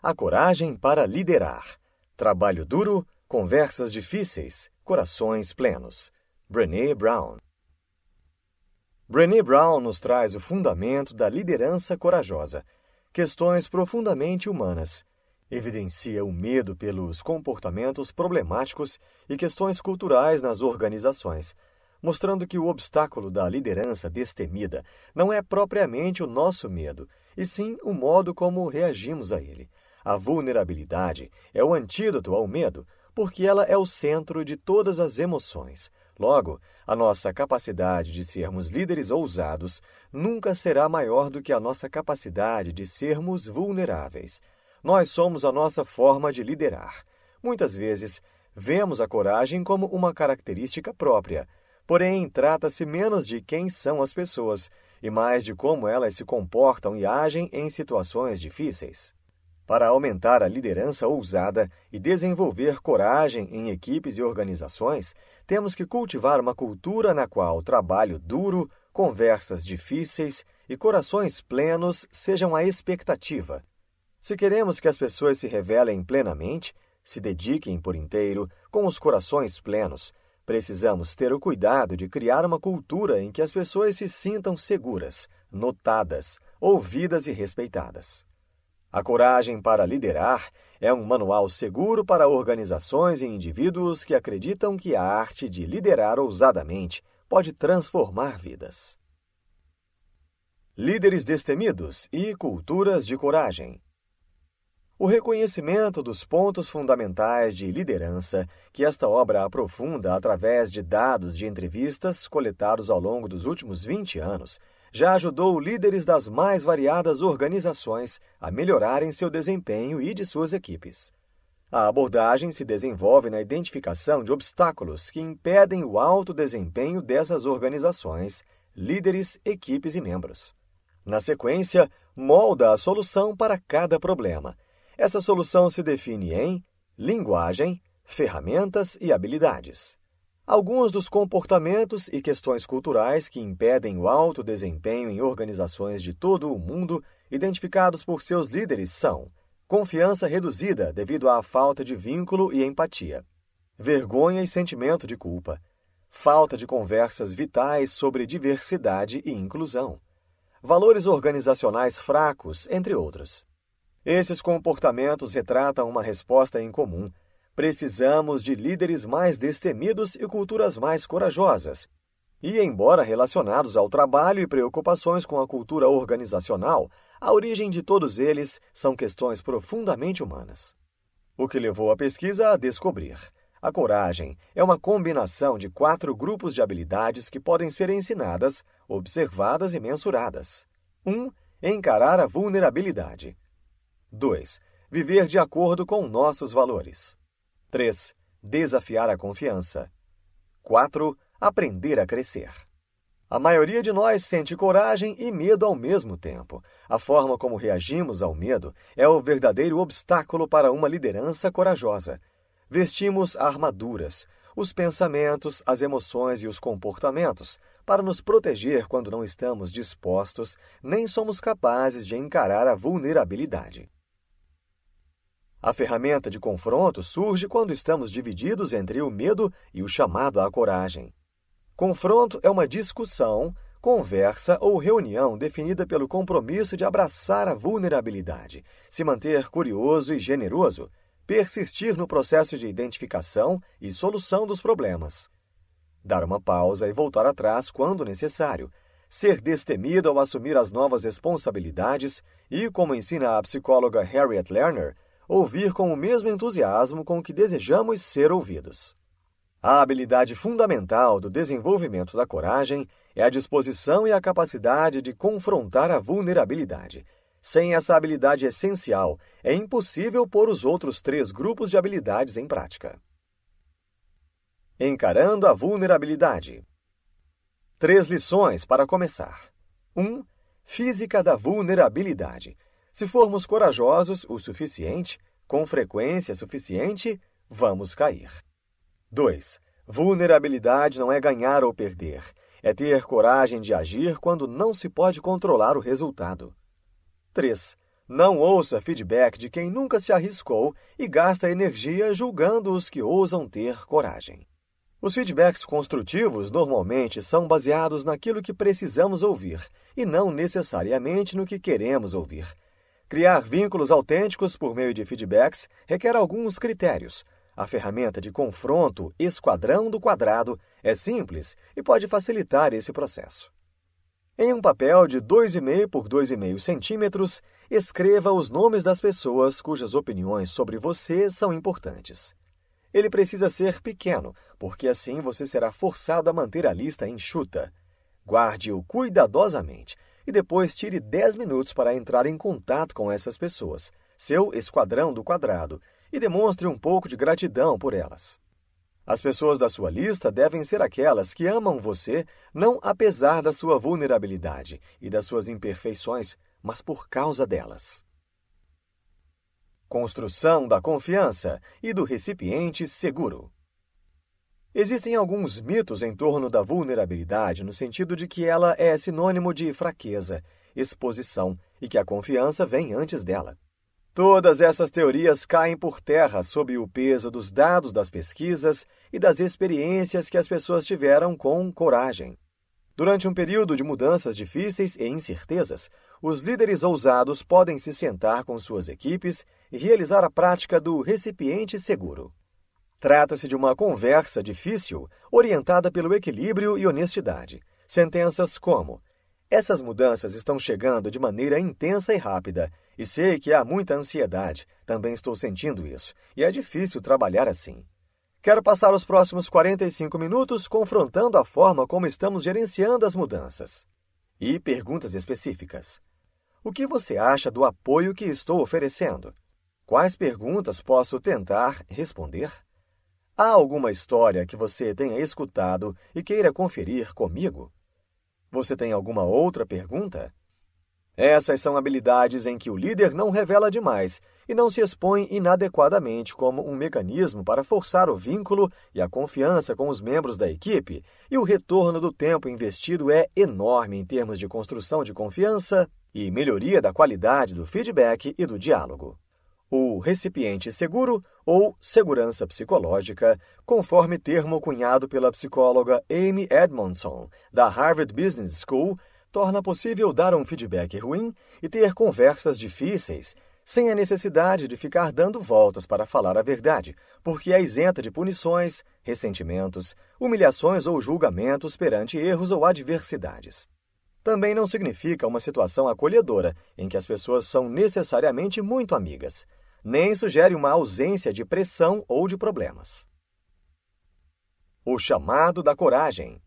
a coragem para liderar, trabalho duro, conversas difíceis, corações plenos. Brené Brown. Brené Brown nos traz o fundamento da liderança corajosa, questões profundamente humanas. Evidencia o medo pelos comportamentos problemáticos e questões culturais nas organizações, mostrando que o obstáculo da liderança destemida não é propriamente o nosso medo, e sim o modo como reagimos a ele. A vulnerabilidade é o antídoto ao medo, porque ela é o centro de todas as emoções. Logo, a nossa capacidade de sermos líderes ousados nunca será maior do que a nossa capacidade de sermos vulneráveis. Nós somos a nossa forma de liderar. Muitas vezes, vemos a coragem como uma característica própria, porém, trata-se menos de quem são as pessoas e mais de como elas se comportam e agem em situações difíceis para aumentar a liderança ousada e desenvolver coragem em equipes e organizações, temos que cultivar uma cultura na qual trabalho duro, conversas difíceis e corações plenos sejam a expectativa. Se queremos que as pessoas se revelem plenamente, se dediquem por inteiro, com os corações plenos, precisamos ter o cuidado de criar uma cultura em que as pessoas se sintam seguras, notadas, ouvidas e respeitadas. A Coragem para Liderar é um manual seguro para organizações e indivíduos que acreditam que a arte de liderar ousadamente pode transformar vidas. Líderes destemidos e culturas de coragem. O reconhecimento dos pontos fundamentais de liderança, que esta obra aprofunda através de dados de entrevistas coletados ao longo dos últimos 20 anos, já ajudou líderes das mais variadas organizações a melhorarem seu desempenho e de suas equipes. A abordagem se desenvolve na identificação de obstáculos que impedem o alto desempenho dessas organizações, líderes, equipes e membros. Na sequência, molda a solução para cada problema. Essa solução se define em linguagem, ferramentas e habilidades. Alguns dos comportamentos e questões culturais que impedem o alto desempenho em organizações de todo o mundo, identificados por seus líderes, são confiança reduzida devido à falta de vínculo e empatia, vergonha e sentimento de culpa, falta de conversas vitais sobre diversidade e inclusão, valores organizacionais fracos, entre outros. Esses comportamentos retratam uma resposta em comum Precisamos de líderes mais destemidos e culturas mais corajosas. E, embora relacionados ao trabalho e preocupações com a cultura organizacional, a origem de todos eles são questões profundamente humanas. O que levou a pesquisa a descobrir. A coragem é uma combinação de quatro grupos de habilidades que podem ser ensinadas, observadas e mensuradas. 1. Um, encarar a vulnerabilidade. 2. Viver de acordo com nossos valores. 3. Desafiar a confiança. 4. Aprender a crescer. A maioria de nós sente coragem e medo ao mesmo tempo. A forma como reagimos ao medo é o verdadeiro obstáculo para uma liderança corajosa. Vestimos armaduras, os pensamentos, as emoções e os comportamentos, para nos proteger quando não estamos dispostos nem somos capazes de encarar a vulnerabilidade. A ferramenta de confronto surge quando estamos divididos entre o medo e o chamado à coragem. Confronto é uma discussão, conversa ou reunião definida pelo compromisso de abraçar a vulnerabilidade, se manter curioso e generoso, persistir no processo de identificação e solução dos problemas, dar uma pausa e voltar atrás quando necessário, ser destemido ao assumir as novas responsabilidades e, como ensina a psicóloga Harriet Lerner, ouvir com o mesmo entusiasmo com que desejamos ser ouvidos. A habilidade fundamental do desenvolvimento da coragem é a disposição e a capacidade de confrontar a vulnerabilidade. Sem essa habilidade essencial, é impossível pôr os outros três grupos de habilidades em prática. Encarando a vulnerabilidade. Três lições para começar. 1. Um, física da vulnerabilidade. Se formos corajosos o suficiente, com frequência suficiente, vamos cair. 2. Vulnerabilidade não é ganhar ou perder, é ter coragem de agir quando não se pode controlar o resultado. 3. Não ouça feedback de quem nunca se arriscou e gasta energia julgando os que ousam ter coragem. Os feedbacks construtivos normalmente são baseados naquilo que precisamos ouvir e não necessariamente no que queremos ouvir, Criar vínculos autênticos por meio de feedbacks requer alguns critérios. A ferramenta de confronto esquadrão do quadrado é simples e pode facilitar esse processo. Em um papel de 2,5 por 2,5 centímetros, escreva os nomes das pessoas cujas opiniões sobre você são importantes. Ele precisa ser pequeno, porque assim você será forçado a manter a lista enxuta. Guarde-o cuidadosamente e depois tire 10 minutos para entrar em contato com essas pessoas, seu esquadrão do quadrado, e demonstre um pouco de gratidão por elas. As pessoas da sua lista devem ser aquelas que amam você não apesar da sua vulnerabilidade e das suas imperfeições, mas por causa delas. Construção da confiança e do recipiente seguro. Existem alguns mitos em torno da vulnerabilidade no sentido de que ela é sinônimo de fraqueza, exposição e que a confiança vem antes dela. Todas essas teorias caem por terra sob o peso dos dados das pesquisas e das experiências que as pessoas tiveram com coragem. Durante um período de mudanças difíceis e incertezas, os líderes ousados podem se sentar com suas equipes e realizar a prática do recipiente seguro. Trata-se de uma conversa difícil, orientada pelo equilíbrio e honestidade. Sentenças como: Essas mudanças estão chegando de maneira intensa e rápida, e sei que há muita ansiedade, também estou sentindo isso, e é difícil trabalhar assim. Quero passar os próximos 45 minutos confrontando a forma como estamos gerenciando as mudanças. E perguntas específicas. O que você acha do apoio que estou oferecendo? Quais perguntas posso tentar responder? Há alguma história que você tenha escutado e queira conferir comigo? Você tem alguma outra pergunta? Essas são habilidades em que o líder não revela demais e não se expõe inadequadamente como um mecanismo para forçar o vínculo e a confiança com os membros da equipe, e o retorno do tempo investido é enorme em termos de construção de confiança e melhoria da qualidade do feedback e do diálogo. O recipiente seguro ou segurança psicológica, conforme termo cunhado pela psicóloga Amy Edmondson, da Harvard Business School, torna possível dar um feedback ruim e ter conversas difíceis sem a necessidade de ficar dando voltas para falar a verdade, porque é isenta de punições, ressentimentos, humilhações ou julgamentos perante erros ou adversidades. Também não significa uma situação acolhedora em que as pessoas são necessariamente muito amigas nem sugere uma ausência de pressão ou de problemas. O chamado da coragem.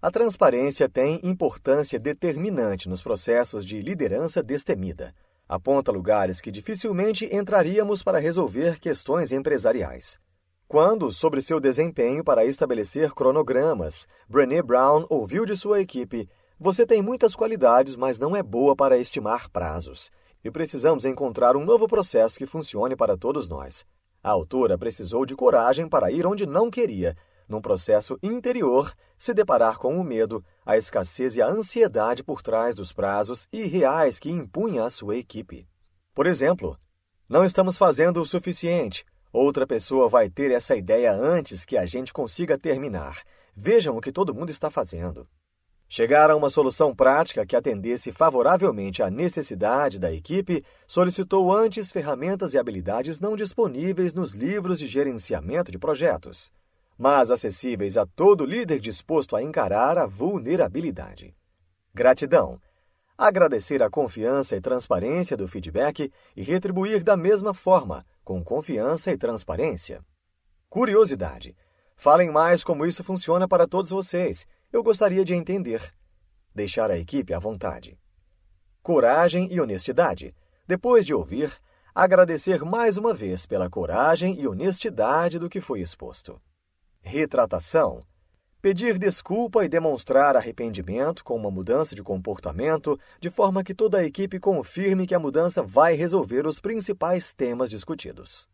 A transparência tem importância determinante nos processos de liderança destemida. Aponta lugares que dificilmente entraríamos para resolver questões empresariais. Quando, sobre seu desempenho para estabelecer cronogramas, Brené Brown ouviu de sua equipe: Você tem muitas qualidades, mas não é boa para estimar prazos e precisamos encontrar um novo processo que funcione para todos nós. A autora precisou de coragem para ir onde não queria, num processo interior, se deparar com o medo, a escassez e a ansiedade por trás dos prazos irreais que impunha à sua equipe. Por exemplo, não estamos fazendo o suficiente. Outra pessoa vai ter essa ideia antes que a gente consiga terminar. Vejam o que todo mundo está fazendo. Chegar a uma solução prática que atendesse favoravelmente à necessidade da equipe solicitou antes ferramentas e habilidades não disponíveis nos livros de gerenciamento de projetos, mas acessíveis a todo líder disposto a encarar a vulnerabilidade. Gratidão. Agradecer a confiança e transparência do feedback e retribuir da mesma forma, com confiança e transparência. Curiosidade. Falem mais como isso funciona para todos vocês eu gostaria de entender. Deixar a equipe à vontade. Coragem e honestidade. Depois de ouvir, agradecer mais uma vez pela coragem e honestidade do que foi exposto. Retratação. Pedir desculpa e demonstrar arrependimento com uma mudança de comportamento, de forma que toda a equipe confirme que a mudança vai resolver os principais temas discutidos.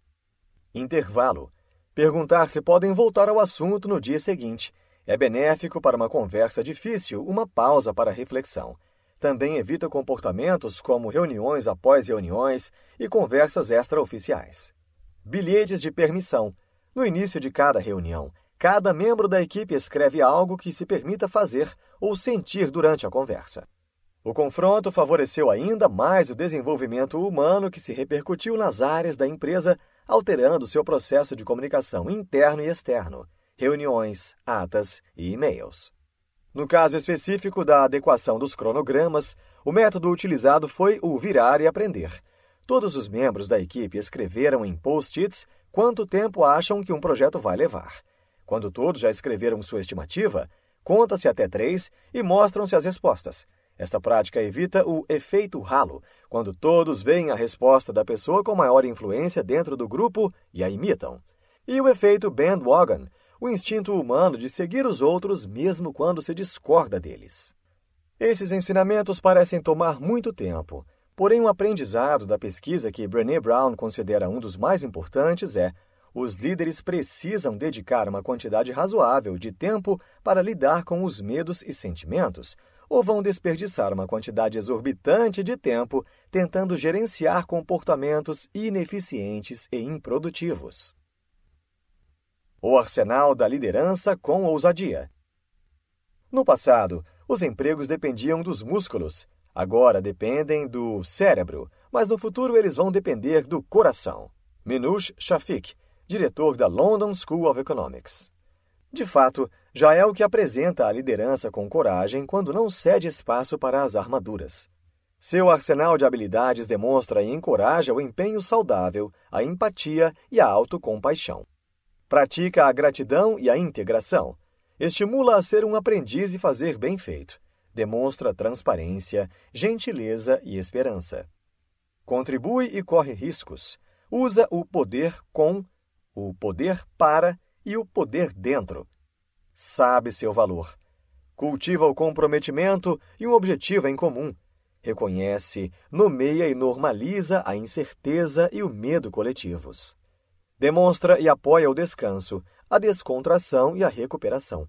Intervalo. Perguntar se podem voltar ao assunto no dia seguinte é benéfico para uma conversa difícil uma pausa para reflexão. Também evita comportamentos como reuniões após reuniões e conversas extraoficiais. Bilhetes de permissão. No início de cada reunião, cada membro da equipe escreve algo que se permita fazer ou sentir durante a conversa. O confronto favoreceu ainda mais o desenvolvimento humano que se repercutiu nas áreas da empresa, alterando seu processo de comunicação interno e externo reuniões, atas e e-mails. No caso específico da adequação dos cronogramas, o método utilizado foi o virar e aprender. Todos os membros da equipe escreveram em post-its quanto tempo acham que um projeto vai levar. Quando todos já escreveram sua estimativa, conta-se até três e mostram-se as respostas. Esta prática evita o efeito ralo, quando todos veem a resposta da pessoa com maior influência dentro do grupo e a imitam. E o efeito bandwagon, o instinto humano de seguir os outros mesmo quando se discorda deles. Esses ensinamentos parecem tomar muito tempo, porém um aprendizado da pesquisa que Brené Brown considera um dos mais importantes é os líderes precisam dedicar uma quantidade razoável de tempo para lidar com os medos e sentimentos, ou vão desperdiçar uma quantidade exorbitante de tempo tentando gerenciar comportamentos ineficientes e improdutivos o arsenal da liderança com ousadia. No passado, os empregos dependiam dos músculos, agora dependem do cérebro, mas no futuro eles vão depender do coração. Minush Shafik, diretor da London School of Economics. De fato, já é o que apresenta a liderança com coragem quando não cede espaço para as armaduras. Seu arsenal de habilidades demonstra e encoraja o empenho saudável, a empatia e a autocompaixão. Pratica a gratidão e a integração. Estimula a ser um aprendiz e fazer bem feito. Demonstra transparência, gentileza e esperança. Contribui e corre riscos. Usa o poder com, o poder para e o poder dentro. Sabe seu valor. Cultiva o comprometimento e um objetivo em comum. Reconhece, nomeia e normaliza a incerteza e o medo coletivos. Demonstra e apoia o descanso, a descontração e a recuperação.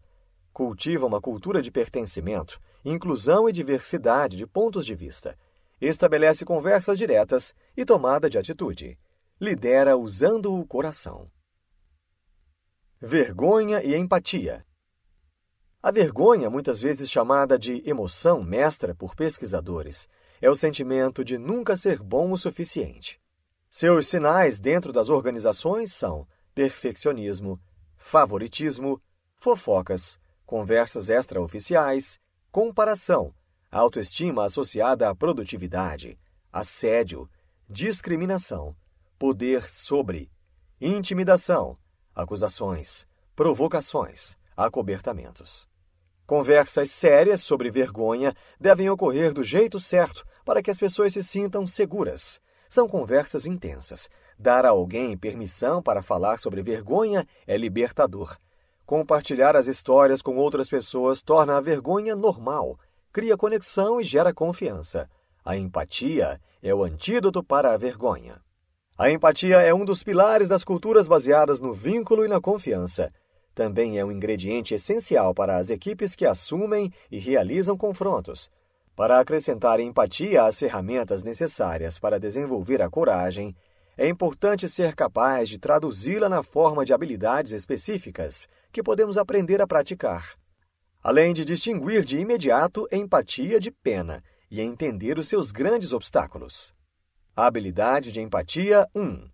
Cultiva uma cultura de pertencimento, inclusão e diversidade de pontos de vista. Estabelece conversas diretas e tomada de atitude. Lidera usando o coração. Vergonha e empatia. A vergonha, muitas vezes chamada de emoção mestra por pesquisadores, é o sentimento de nunca ser bom o suficiente. Seus sinais dentro das organizações são perfeccionismo, favoritismo, fofocas, conversas extraoficiais, comparação, autoestima associada à produtividade, assédio, discriminação, poder sobre, intimidação, acusações, provocações, acobertamentos. Conversas sérias sobre vergonha devem ocorrer do jeito certo para que as pessoas se sintam seguras são conversas intensas. Dar a alguém permissão para falar sobre vergonha é libertador. Compartilhar as histórias com outras pessoas torna a vergonha normal, cria conexão e gera confiança. A empatia é o antídoto para a vergonha. A empatia é um dos pilares das culturas baseadas no vínculo e na confiança. Também é um ingrediente essencial para as equipes que assumem e realizam confrontos. Para acrescentar empatia às ferramentas necessárias para desenvolver a coragem, é importante ser capaz de traduzi-la na forma de habilidades específicas que podemos aprender a praticar. Além de distinguir de imediato empatia de pena e entender os seus grandes obstáculos. habilidade de empatia 1.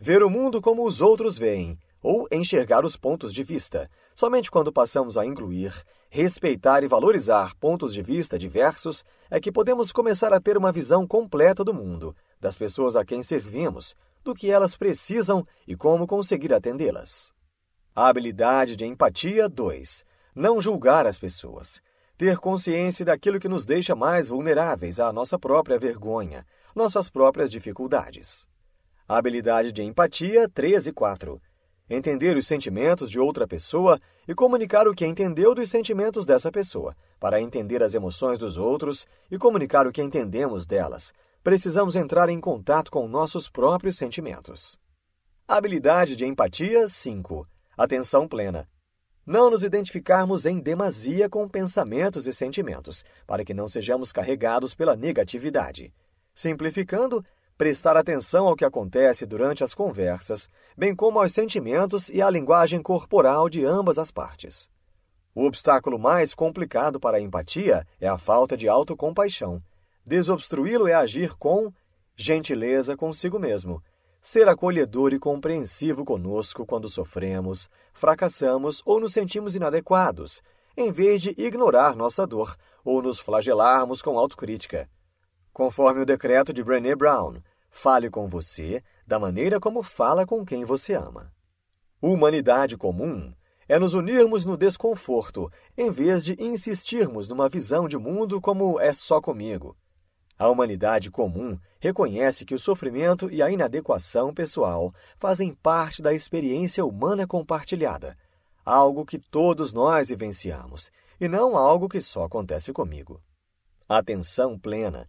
Ver o mundo como os outros veem, ou enxergar os pontos de vista, somente quando passamos a incluir Respeitar e valorizar pontos de vista diversos é que podemos começar a ter uma visão completa do mundo, das pessoas a quem servimos, do que elas precisam e como conseguir atendê-las. A habilidade de empatia 2. Não julgar as pessoas. Ter consciência daquilo que nos deixa mais vulneráveis à nossa própria vergonha, nossas próprias dificuldades. A habilidade de empatia 3 e 4 entender os sentimentos de outra pessoa e comunicar o que entendeu dos sentimentos dessa pessoa. Para entender as emoções dos outros e comunicar o que entendemos delas, precisamos entrar em contato com nossos próprios sentimentos. Habilidade de empatia 5. Atenção plena. Não nos identificarmos em demasia com pensamentos e sentimentos, para que não sejamos carregados pela negatividade. Simplificando, prestar atenção ao que acontece durante as conversas, bem como aos sentimentos e à linguagem corporal de ambas as partes. O obstáculo mais complicado para a empatia é a falta de autocompaixão. Desobstruí-lo é agir com gentileza consigo mesmo, ser acolhedor e compreensivo conosco quando sofremos, fracassamos ou nos sentimos inadequados, em vez de ignorar nossa dor ou nos flagelarmos com autocrítica. Conforme o decreto de Brené Brown, Fale com você da maneira como fala com quem você ama. Humanidade comum é nos unirmos no desconforto, em vez de insistirmos numa visão de mundo como é só comigo. A humanidade comum reconhece que o sofrimento e a inadequação pessoal fazem parte da experiência humana compartilhada, algo que todos nós vivenciamos, e não algo que só acontece comigo. Atenção plena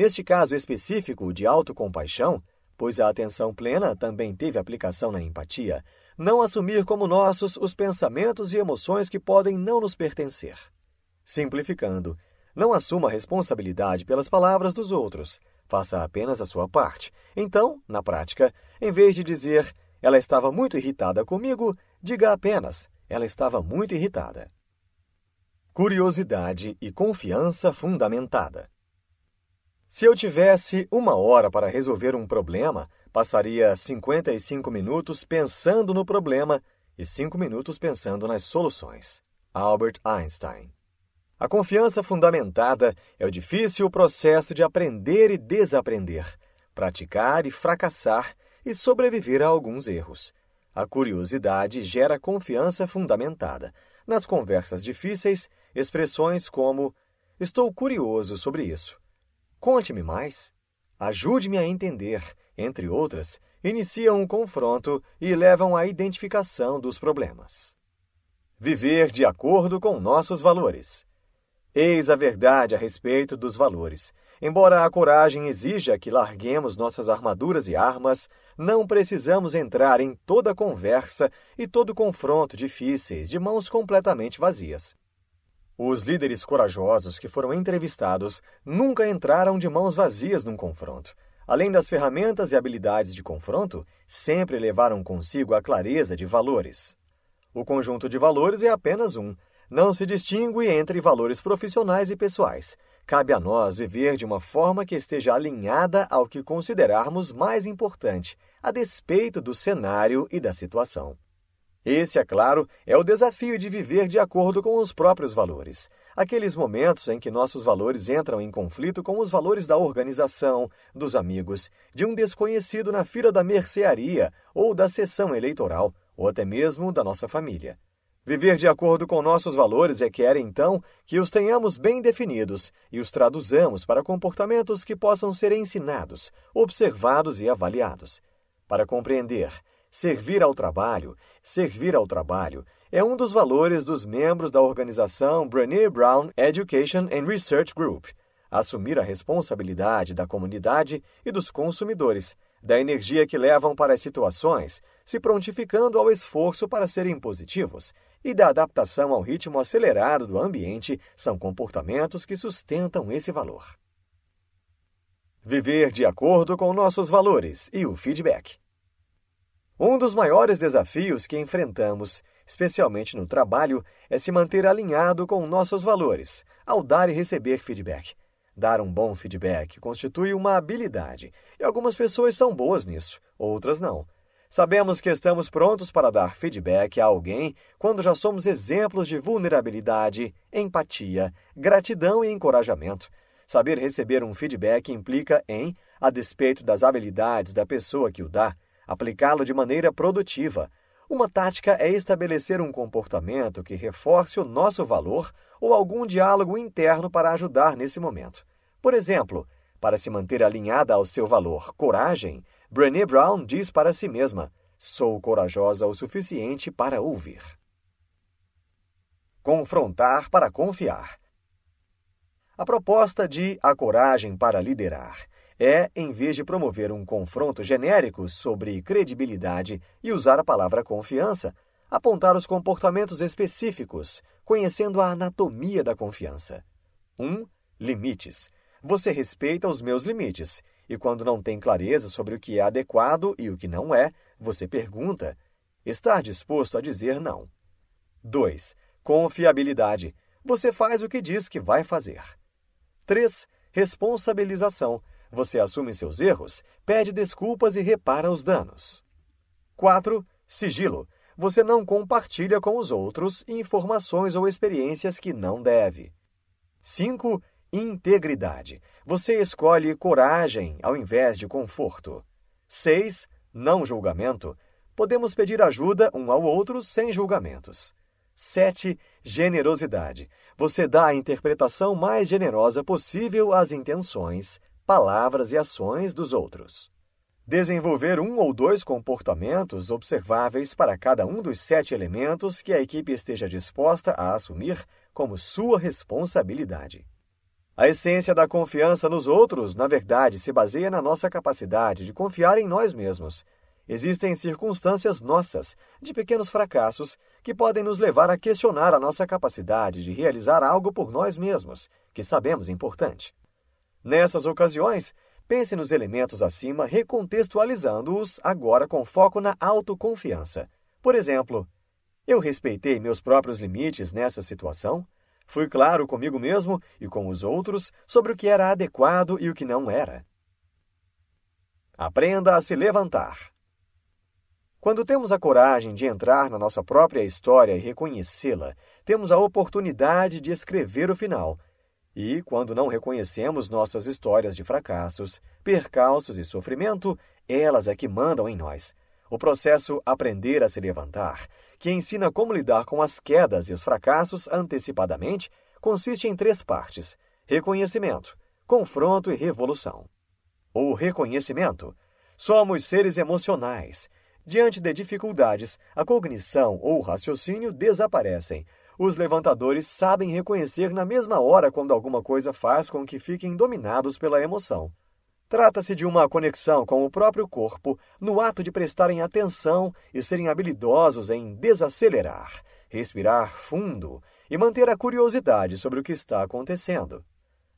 Neste caso específico de autocompaixão, pois a atenção plena também teve aplicação na empatia, não assumir como nossos os pensamentos e emoções que podem não nos pertencer. Simplificando, não assuma responsabilidade pelas palavras dos outros, faça apenas a sua parte. Então, na prática, em vez de dizer ela estava muito irritada comigo, diga apenas ela estava muito irritada. Curiosidade e confiança fundamentada. Se eu tivesse uma hora para resolver um problema, passaria 55 minutos pensando no problema e 5 minutos pensando nas soluções. Albert Einstein. A confiança fundamentada é o difícil processo de aprender e desaprender, praticar e fracassar e sobreviver a alguns erros. A curiosidade gera confiança fundamentada. Nas conversas difíceis, expressões como estou curioso sobre isso Conte-me mais. Ajude-me a entender, entre outras, iniciam um confronto e levam à identificação dos problemas. Viver de acordo com nossos valores. Eis a verdade a respeito dos valores. Embora a coragem exija que larguemos nossas armaduras e armas, não precisamos entrar em toda conversa e todo confronto difíceis de mãos completamente vazias. Os líderes corajosos que foram entrevistados nunca entraram de mãos vazias num confronto. Além das ferramentas e habilidades de confronto, sempre levaram consigo a clareza de valores. O conjunto de valores é apenas um. Não se distingue entre valores profissionais e pessoais. Cabe a nós viver de uma forma que esteja alinhada ao que considerarmos mais importante, a despeito do cenário e da situação. Esse, é claro, é o desafio de viver de acordo com os próprios valores. Aqueles momentos em que nossos valores entram em conflito com os valores da organização, dos amigos, de um desconhecido na fila da mercearia ou da sessão eleitoral, ou até mesmo da nossa família. Viver de acordo com nossos valores requer, então, que os tenhamos bem definidos e os traduzamos para comportamentos que possam ser ensinados, observados e avaliados. Para compreender Servir ao trabalho, servir ao trabalho, é um dos valores dos membros da organização Brené Brown Education and Research Group. Assumir a responsabilidade da comunidade e dos consumidores, da energia que levam para as situações, se prontificando ao esforço para serem positivos, e da adaptação ao ritmo acelerado do ambiente são comportamentos que sustentam esse valor. Viver de acordo com nossos valores e o feedback. Um dos maiores desafios que enfrentamos, especialmente no trabalho, é se manter alinhado com nossos valores ao dar e receber feedback. Dar um bom feedback constitui uma habilidade, e algumas pessoas são boas nisso, outras não. Sabemos que estamos prontos para dar feedback a alguém quando já somos exemplos de vulnerabilidade, empatia, gratidão e encorajamento. Saber receber um feedback implica em, a despeito das habilidades da pessoa que o dá, aplicá-lo de maneira produtiva. Uma tática é estabelecer um comportamento que reforce o nosso valor ou algum diálogo interno para ajudar nesse momento. Por exemplo, para se manter alinhada ao seu valor coragem, Brené Brown diz para si mesma: Sou corajosa o suficiente para ouvir. Confrontar para confiar. A proposta de A Coragem para Liderar é, em vez de promover um confronto genérico sobre credibilidade e usar a palavra confiança, apontar os comportamentos específicos, conhecendo a anatomia da confiança. 1. Um, limites. Você respeita os meus limites, e quando não tem clareza sobre o que é adequado e o que não é, você pergunta. Estar disposto a dizer não. 2. Confiabilidade. Você faz o que diz que vai fazer. 3. Responsabilização. Você assume seus erros, pede desculpas e repara os danos. 4. Sigilo. Você não compartilha com os outros informações ou experiências que não deve. 5. Integridade. Você escolhe coragem ao invés de conforto. 6. Não julgamento. Podemos pedir ajuda um ao outro sem julgamentos. 7. Generosidade. Você dá a interpretação mais generosa possível às intenções palavras e ações dos outros. Desenvolver um ou dois comportamentos observáveis para cada um dos sete elementos que a equipe esteja disposta a assumir como sua responsabilidade. A essência da confiança nos outros, na verdade, se baseia na nossa capacidade de confiar em nós mesmos. Existem circunstâncias nossas, de pequenos fracassos, que podem nos levar a questionar a nossa capacidade de realizar algo por nós mesmos, que sabemos importante. Nessas ocasiões, pense nos elementos acima recontextualizando-os agora com foco na autoconfiança. Por exemplo, eu respeitei meus próprios limites nessa situação, fui claro comigo mesmo e com os outros sobre o que era adequado e o que não era. Aprenda a se levantar. Quando temos a coragem de entrar na nossa própria história e reconhecê-la, temos a oportunidade de escrever o final, e, quando não reconhecemos nossas histórias de fracassos, percalços e sofrimento, elas é que mandam em nós. O processo Aprender a se Levantar, que ensina como lidar com as quedas e os fracassos antecipadamente, consiste em três partes: reconhecimento, confronto e revolução. O reconhecimento. Somos seres emocionais. Diante de dificuldades, a cognição ou o raciocínio desaparecem os levantadores sabem reconhecer na mesma hora quando alguma coisa faz com que fiquem dominados pela emoção. Trata-se de uma conexão com o próprio corpo no ato de prestarem atenção e serem habilidosos em desacelerar, respirar fundo e manter a curiosidade sobre o que está acontecendo.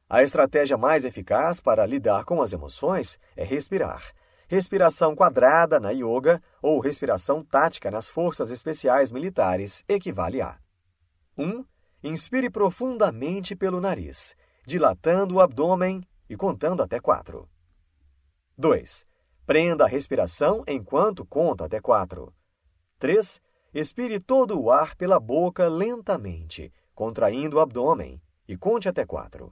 A estratégia mais eficaz para lidar com as emoções é respirar. Respiração quadrada na yoga ou respiração tática nas forças especiais militares equivale a. 1. Inspire profundamente pelo nariz, dilatando o abdômen e contando até 4. 2. Prenda a respiração enquanto conta até 4. 3. Expire todo o ar pela boca lentamente, contraindo o abdômen, e conte até 4.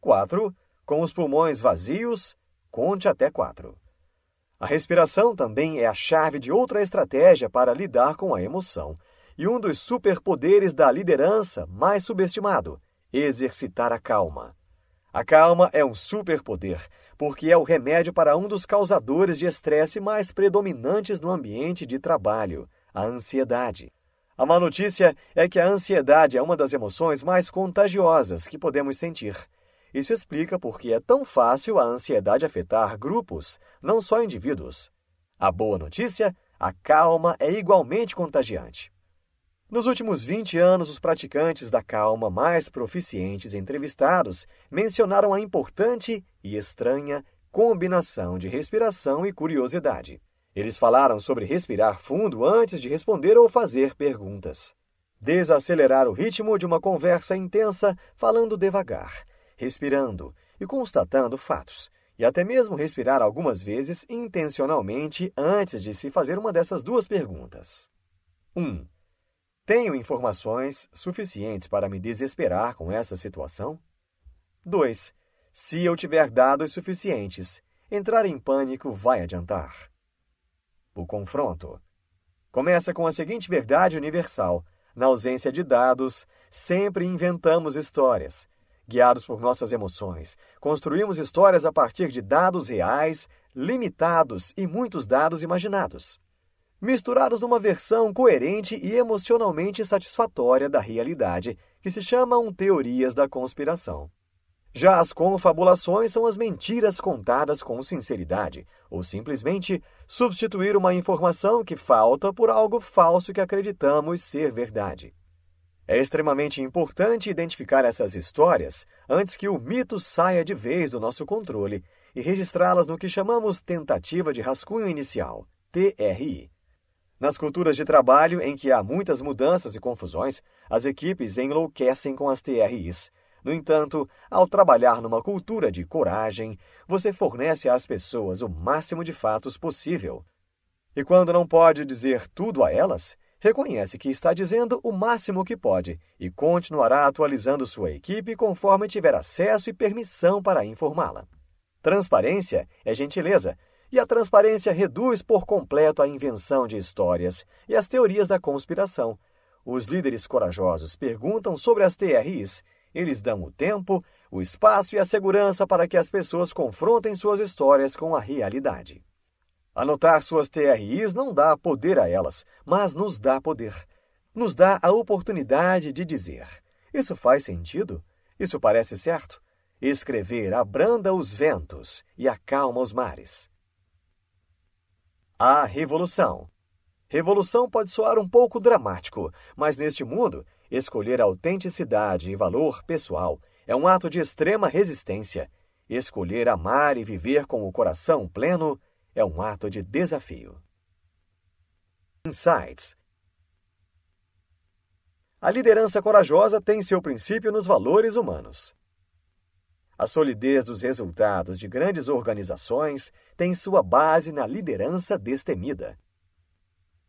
4. Com os pulmões vazios, conte até 4. A respiração também é a chave de outra estratégia para lidar com a emoção, e um dos superpoderes da liderança mais subestimado: exercitar a calma. A calma é um superpoder, porque é o remédio para um dos causadores de estresse mais predominantes no ambiente de trabalho, a ansiedade. A má notícia é que a ansiedade é uma das emoções mais contagiosas que podemos sentir. Isso explica porque é tão fácil a ansiedade afetar grupos, não só indivíduos. A boa notícia, a calma é igualmente contagiante. Nos últimos 20 anos, os praticantes da calma mais proficientes entrevistados mencionaram a importante e estranha combinação de respiração e curiosidade. Eles falaram sobre respirar fundo antes de responder ou fazer perguntas. Desacelerar o ritmo de uma conversa intensa, falando devagar, respirando e constatando fatos, e até mesmo respirar algumas vezes intencionalmente antes de se fazer uma dessas duas perguntas. 1. Um, tenho informações suficientes para me desesperar com essa situação? 2. Se eu tiver dados suficientes, entrar em pânico vai adiantar. O confronto começa com a seguinte verdade universal: na ausência de dados, sempre inventamos histórias. Guiados por nossas emoções, construímos histórias a partir de dados reais, limitados e muitos dados imaginados misturados numa versão coerente e emocionalmente satisfatória da realidade, que se chamam teorias da conspiração. Já as confabulações são as mentiras contadas com sinceridade, ou simplesmente substituir uma informação que falta por algo falso que acreditamos ser verdade. É extremamente importante identificar essas histórias antes que o mito saia de vez do nosso controle e registrá-las no que chamamos tentativa de rascunho inicial, TRI. Nas culturas de trabalho, em que há muitas mudanças e confusões, as equipes enlouquecem com as TRIs. No entanto, ao trabalhar numa cultura de coragem, você fornece às pessoas o máximo de fatos possível. E quando não pode dizer tudo a elas, reconhece que está dizendo o máximo que pode e continuará atualizando sua equipe conforme tiver acesso e permissão para informá-la. Transparência é gentileza e a transparência reduz por completo a invenção de histórias e as teorias da conspiração. Os líderes corajosos perguntam sobre as TRIs. Eles dão o tempo, o espaço e a segurança para que as pessoas confrontem suas histórias com a realidade. Anotar suas TRIs não dá poder a elas, mas nos dá poder. Nos dá a oportunidade de dizer: Isso faz sentido? Isso parece certo? Escrever abranda os ventos e acalma os mares. A revolução. Revolução pode soar um pouco dramático, mas neste mundo, escolher autenticidade e valor pessoal é um ato de extrema resistência. Escolher amar e viver com o coração pleno é um ato de desafio. Insights A liderança corajosa tem seu princípio nos valores humanos. A solidez dos resultados de grandes organizações tem sua base na liderança destemida.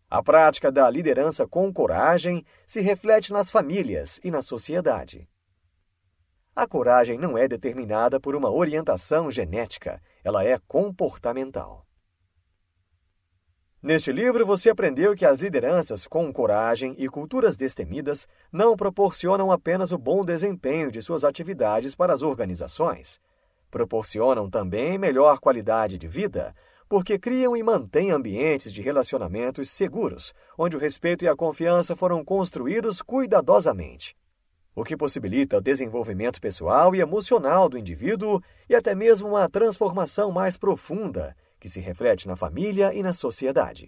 A prática da liderança com coragem se reflete nas famílias e na sociedade. A coragem não é determinada por uma orientação genética, ela é comportamental. Neste livro, você aprendeu que as lideranças com coragem e culturas destemidas não proporcionam apenas o bom desempenho de suas atividades para as organizações. Proporcionam também melhor qualidade de vida, porque criam e mantêm ambientes de relacionamentos seguros, onde o respeito e a confiança foram construídos cuidadosamente. O que possibilita o desenvolvimento pessoal e emocional do indivíduo e até mesmo uma transformação mais profunda que se reflete na família e na sociedade.